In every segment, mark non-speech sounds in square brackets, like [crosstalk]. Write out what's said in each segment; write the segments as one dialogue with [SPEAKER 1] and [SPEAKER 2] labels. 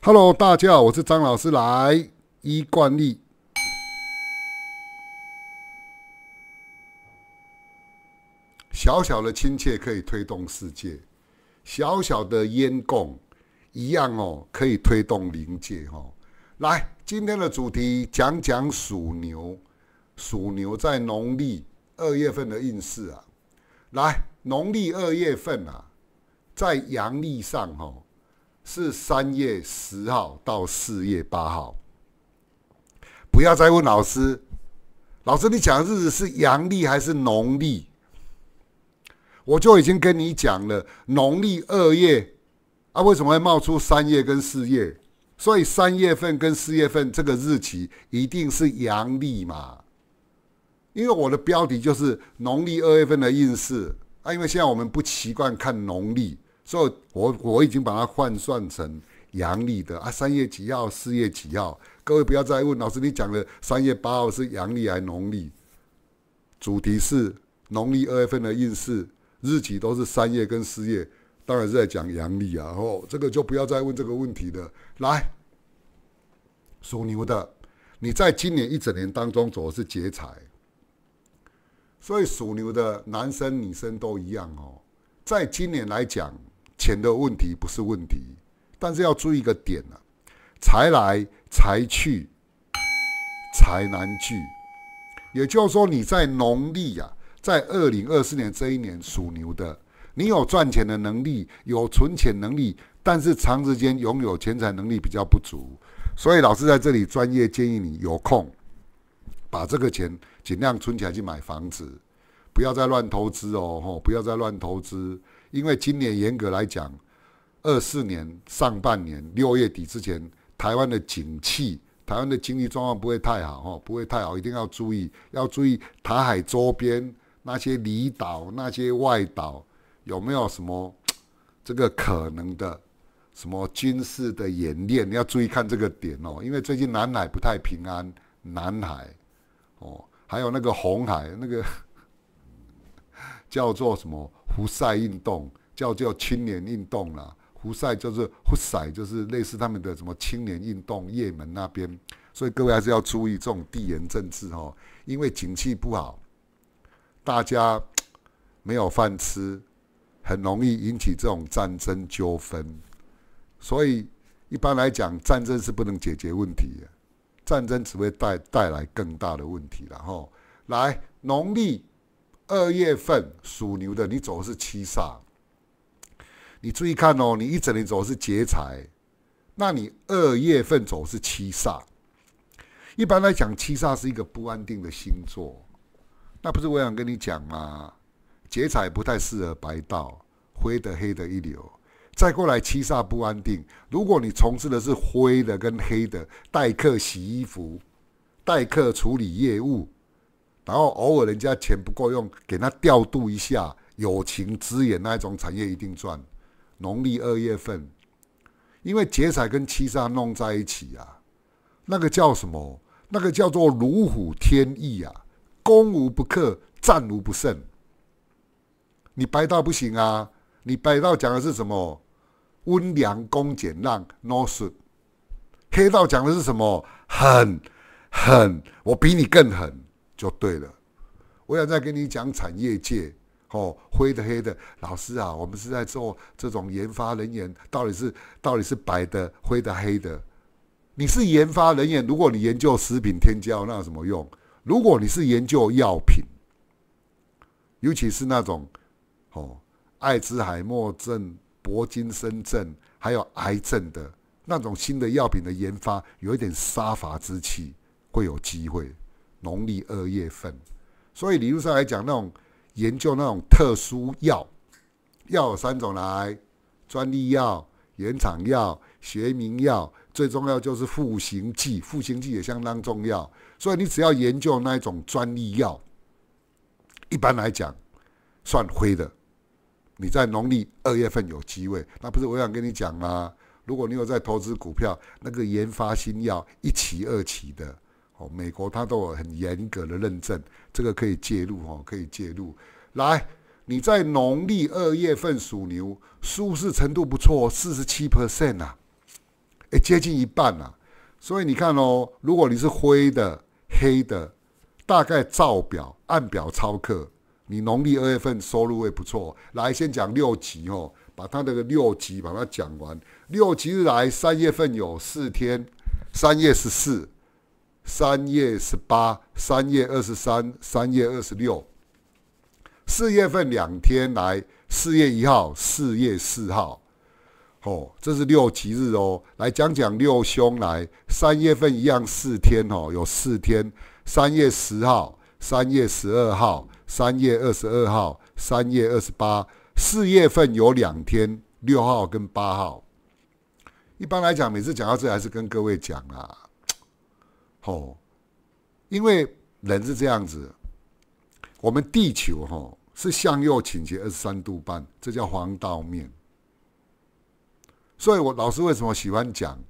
[SPEAKER 1] Hello，大家好，我是张老师。来，依惯例，小小的亲切可以推动世界，小小的烟供一样哦，可以推动灵界哦。来，今天的主题讲讲属牛，属牛在农历二月份的运势啊。来，农历二月份啊，在阳历上哈。是三月十号到四月八号，不要再问老师，老师你讲的日子是阳历还是农历？我就已经跟你讲了，农历二月，啊，为什么会冒出三月跟四月？所以三月份跟四月份这个日期一定是阳历嘛？因为我的标题就是农历二月份的运势，啊，因为现在我们不习惯看农历。所以，我我已经把它换算成阳历的啊，三月几号，四月几号。各位不要再问老师，你讲的三月八号是阳历还是农历？主题是农历二月份的运势，日期都是三月跟四月，当然是在讲阳历啊。哦，这个就不要再问这个问题了。来，属牛的，你在今年一整年当中走的是劫财，所以属牛的男生女生都一样哦，在今年来讲。钱的问题不是问题，但是要注意一个点啊，财来财去，财难聚。也就是说，你在农历呀，在二零二四年这一年属牛的，你有赚钱的能力，有存钱能力，但是长时间拥有钱财能力比较不足。所以老师在这里专业建议你，有空把这个钱尽量存起来去买房子，不要再乱投资哦，不要再乱投资。因为今年严格来讲，二四年上半年六月底之前，台湾的景气、台湾的经济状况不会太好，哈，不会太好，一定要注意，要注意台海周边那些离岛、那些外岛有没有什么这个可能的什么军事的演练，你要注意看这个点哦。因为最近南海不太平安，南海，哦，还有那个红海，那个 [laughs] 叫做什么？胡塞运动叫叫青年运动啦，胡塞就是胡塞，就是类似他们的什么青年运动，也门那边，所以各位还是要注意这种地缘政治哦，因为景气不好，大家没有饭吃，很容易引起这种战争纠纷，所以一般来讲，战争是不能解决问题的，战争只会带带来更大的问题了哈。来，农历。二月份属牛的，你走的是七煞，你注意看哦，你一整年走是劫财，那你二月份走是七煞。一般来讲，七煞是一个不安定的星座，那不是我想跟你讲吗？劫财不太适合白道，灰的黑的一流。再过来，七煞不安定，如果你从事的是灰的跟黑的，待客洗衣服、待客处理业务。然后偶尔人家钱不够用，给他调度一下，友情支援那一种产业一定赚。农历二月份，因为劫财跟七煞弄在一起啊，那个叫什么？那个叫做如虎添翼啊，攻无不克，战无不胜。你白道不行啊，你白道讲的是什么？温良恭俭让，孬死。黑道讲的是什么？狠，狠，我比你更狠。就对了，我想再跟你讲产业界，哦，灰的、黑的。老师啊，我们是在做这种研发人员，到底是到底是白的、灰的、黑的？你是研发人员，如果你研究食品添加，那有什么用？如果你是研究药品，尤其是那种哦，艾滋海默症、铂金森症，还有癌症的那种新的药品的研发，有一点杀伐之气，会有机会。农历二月份，所以理论上来讲，那种研究那种特殊药，药有三种来：专利药、原厂药、学名药。最重要就是复形剂，复形剂也相当重要。所以你只要研究那一种专利药，一般来讲算灰的。你在农历二月份有机会，那不是我想跟你讲吗？如果你有在投资股票，那个研发新药一期、二期的。哦，美国它都有很严格的认证，这个可以介入哦，可以介入。来，你在农历二月份属牛，舒适程度不错，四十七 percent 啊，哎，接近一半啊。所以你看哦，如果你是灰的、黑的，大概照表按表操课，你农历二月份收入会不错。来，先讲六级哦，把它那个六级把它讲完。六级来三月份有四天，三月十四。三月十八、三月二十三、三月二十六，四月份两天来，四月一号、四月四号，哦，这是六吉日哦。来讲讲六凶来，三月份一样四天哦，有四天：三月十号、三月十二号、三月二十二号、三月二十八。四月份有两天，六号跟八号。一般来讲，每次讲到这还是跟各位讲啦。哦，因为人是这样子，我们地球哈是向右倾斜二十三度半，这叫黄道面。所以我老师为什么喜欢讲，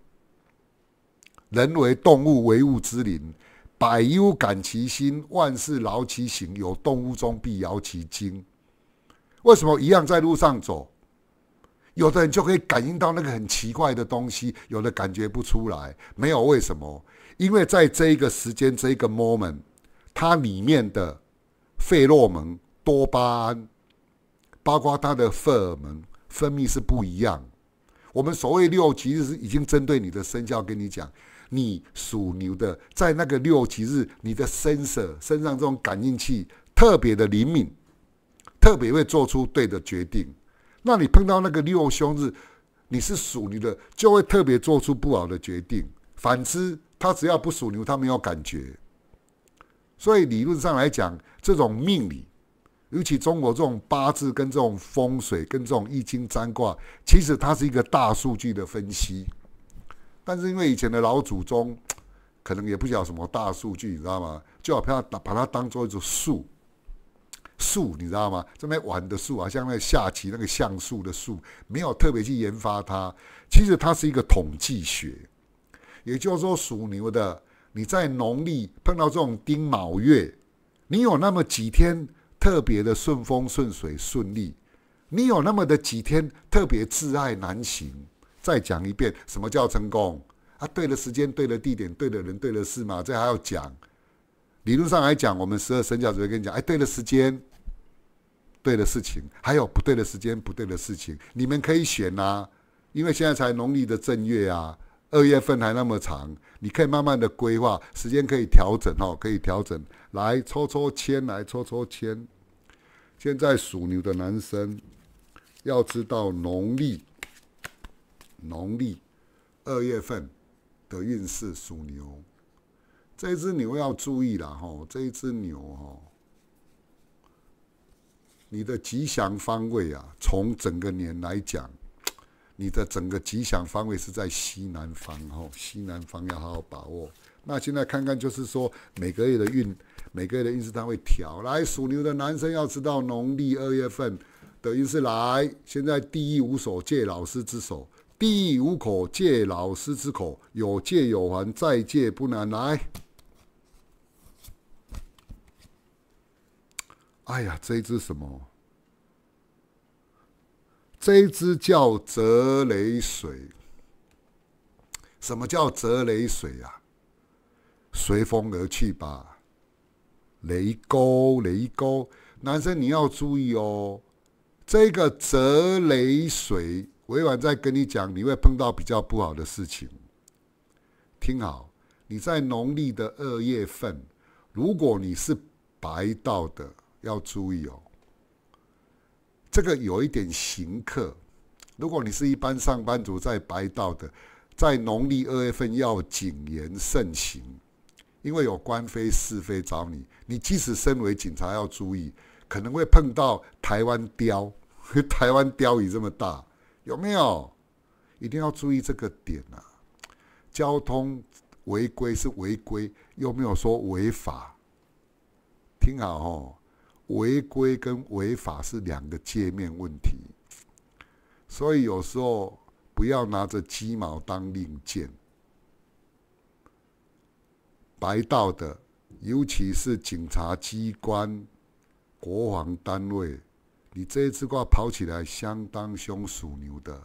[SPEAKER 1] 人为动物，为物之灵，百忧感其心，万事劳其行，有动物中必摇其精。为什么一样在路上走，有的人就可以感应到那个很奇怪的东西，有的感觉不出来，没有为什么。因为在这一个时间，这一个 moment，它里面的费洛蒙、多巴胺，包括它的荷尔蒙分泌是不一样。我们所谓六，其日是已经针对你的生肖跟你讲，你属牛的，在那个六吉日，你的身 r 身上这种感应器特别的灵敏，特别会做出对的决定。那你碰到那个六凶日，你是属牛的，就会特别做出不好的决定。反之，他只要不属牛，他没有感觉。所以理论上来讲，这种命理，尤其中国这种八字跟这种风水跟这种易经占卦，其实它是一个大数据的分析。但是因为以前的老祖宗，可能也不晓得什么大数据，你知道吗？就要把它把它当做一种数数，你知道吗？这么玩的数啊，像那下棋那个橡树的数，没有特别去研发它。其实它是一个统计学。也就是说，属牛的，你在农历碰到这种丁卯月，你有那么几天特别的顺风顺水顺利，你有那么的几天特别挚爱难行。再讲一遍，什么叫成功？啊，对的时间、对的地点、对的人、对的事嘛，这还要讲。理论上来讲，我们十二生肖只会跟你讲，哎，对的时间，对的事情，还有不对的时间、不对的事情，你们可以选啊，因为现在才农历的正月啊。二月份还那么长，你可以慢慢的规划，时间可以调整哦，可以调整。来抽抽签，来抽抽签。现在属牛的男生，要知道农历农历二月份的运势，属牛。这只牛要注意了哈，这一只牛哈，你的吉祥方位啊，从整个年来讲。你的整个吉祥方位是在西南方，吼，西南方要好好把握。那现在看看，就是说每个月的运，每个月的运势他会调来。属牛的男生要知道，农历二月份等于是来。现在第一无所借老师之手，第无口借老师之口，有借有还，再借不难来。哎呀，这一只什么？这一支叫泽雷水，什么叫泽雷水啊？随风而去吧，雷勾雷勾，男生你要注意哦。这个泽雷水，委婉再跟你讲，你会碰到比较不好的事情。听好，你在农历的二月份，如果你是白道的，要注意哦。这个有一点刑克，如果你是一般上班族在白道的，在农历二月份要谨言慎行，因为有官非是非找你。你即使身为警察要注意，可能会碰到台湾雕，[laughs] 台湾雕鱼这么大，有没有？一定要注意这个点啊！交通违规是违规，又没有说违法，听好哦。违规跟违法是两个界面问题，所以有时候不要拿着鸡毛当令箭。白道的，尤其是警察机关、国防单位，你这一只卦跑起来相当凶，属牛的，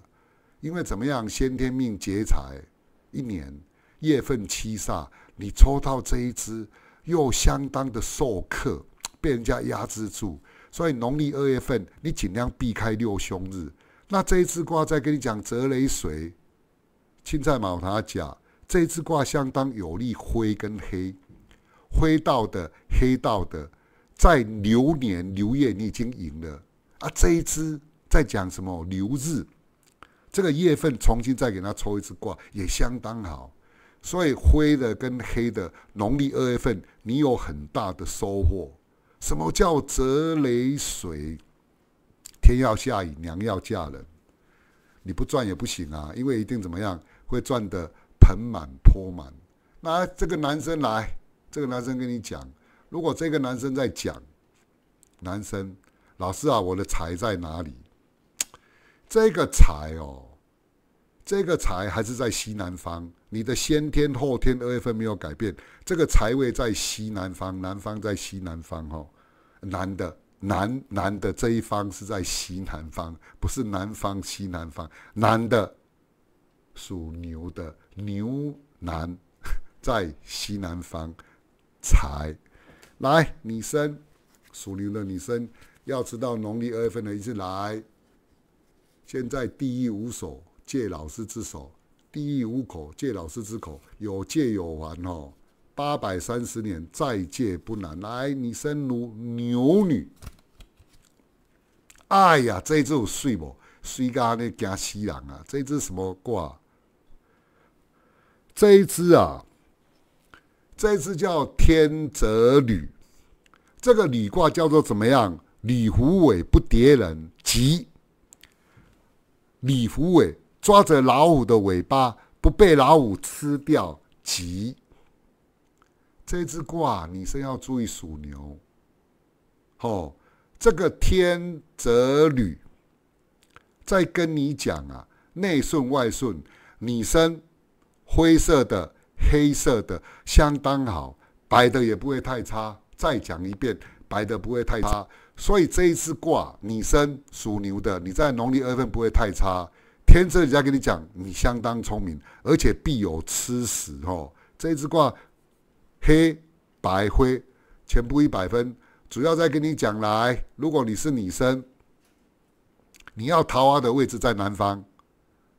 [SPEAKER 1] 因为怎么样，先天命劫财，一年月份七煞，你抽到这一支，又相当的受克。被人家压制住，所以农历二月份你尽量避开六凶日。那这一次卦在跟你讲泽雷水，青菜马他讲，这一次卦相当有利，灰跟黑，灰道的黑道的，在牛年牛月你已经赢了啊。这一支在讲什么牛日？这个月份重新再给他抽一次卦，也相当好。所以灰的跟黑的，农历二月份你有很大的收获。什么叫折雷水？天要下雨，娘要嫁人，你不赚也不行啊！因为一定怎么样，会赚得盆满钵满。那这个男生来，这个男生跟你讲，如果这个男生在讲，男生老师啊，我的财在哪里？这个财哦。这个财还是在西南方，你的先天后天二月份没有改变，这个财位在西南方，南方在西南方哦，男的男男的这一方是在西南方，不是南方西南方，男的属牛的牛男 [laughs] 在西南方，财来女生属牛的女生要知道农历二月份的意思来，现在第一无所。借老师之手，地狱无口；借老师之口，有借有还哦。八百三十年再借不难。来，你生如牛女。哎呀，这一只有睡无睡，家那惊死人啊！这只什么卦？这一只啊，这一只叫天泽履。这个履卦叫做怎么样？履虎尾不叠人吉。履虎尾。抓着老虎的尾巴，不被老虎吃掉，吉。这只卦，女生要注意属牛。吼，这个天泽履，在跟你讲啊，内顺外顺。女生灰色的、黑色的相当好，白的也不会太差。再讲一遍，白的不会太差。所以这一次卦，女生属牛的，你在农历二月份不会太差。天人家跟你讲，你相当聪明，而且必有吃食哦。这一支卦，黑、白、灰，全部一百分。主要在跟你讲来，如果你是女生，你要桃花的位置在南方。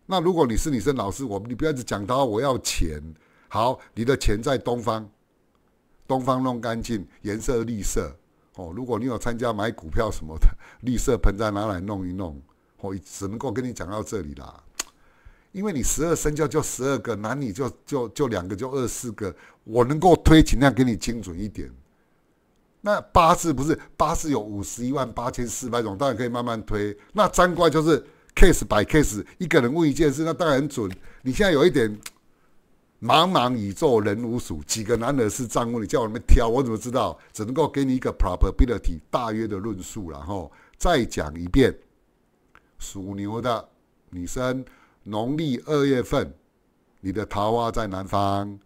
[SPEAKER 1] 那如果你是女生，老师，我你不要只讲桃我要钱。好，你的钱在东方，东方弄干净，颜色绿色哦。如果你有参加买股票什么的，绿色盆栽拿来弄一弄。我只能够跟你讲到这里啦，因为你十二生肖就十二个，男女就就就两个，就二四个，我能够推尽量给你精准一点。那八字不是八字有五十一万八千四百种，当然可以慢慢推。那占卦就是 case by case，一个人问一件事，那当然准。你现在有一点茫茫宇宙人无数，几个男的是占卦，你叫我们挑，我怎么知道？只能够给你一个 probability 大约的论述，然后再讲一遍。属牛的女生，农历二月份，你的桃花在南方，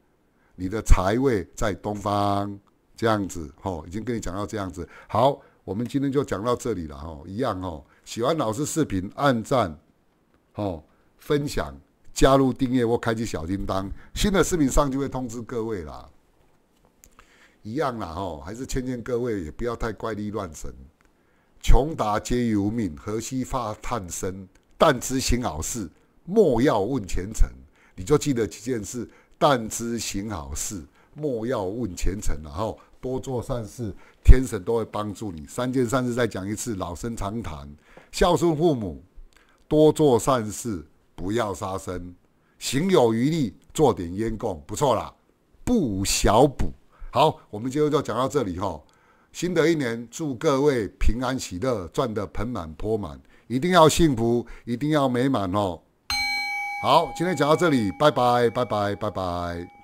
[SPEAKER 1] 你的财位在东方，这样子吼，已经跟你讲到这样子。好，我们今天就讲到这里了吼，一样哦。喜欢老师视频按赞，哦，分享，加入订阅或开启小叮当，新的视频上就会通知各位啦。一样啦哦，还是劝劝各位也不要太怪力乱神。穷达皆由命，何须发叹生？但知行好事，莫要问前程。你就记得几件事：但知行好事，莫要问前程。然后多做善事，天神都会帮助你。三件善事再讲一次，老生常谈：孝顺父母，多做善事，不要杀生，行有余力做点烟供，不错啦，不小补。好，我们今天就讲到这里哈。新的一年，祝各位平安喜乐，赚得盆满钵满，一定要幸福，一定要美满哦！好，今天讲到这里，拜拜，拜拜，拜拜。